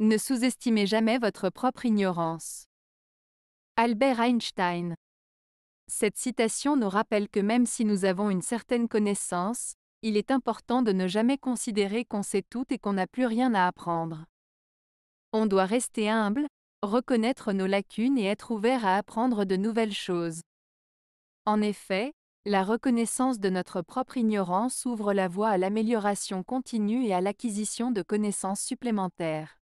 Ne sous-estimez jamais votre propre ignorance. Albert Einstein. Cette citation nous rappelle que même si nous avons une certaine connaissance, il est important de ne jamais considérer qu'on sait tout et qu'on n'a plus rien à apprendre. On doit rester humble, reconnaître nos lacunes et être ouvert à apprendre de nouvelles choses. En effet, la reconnaissance de notre propre ignorance ouvre la voie à l'amélioration continue et à l'acquisition de connaissances supplémentaires.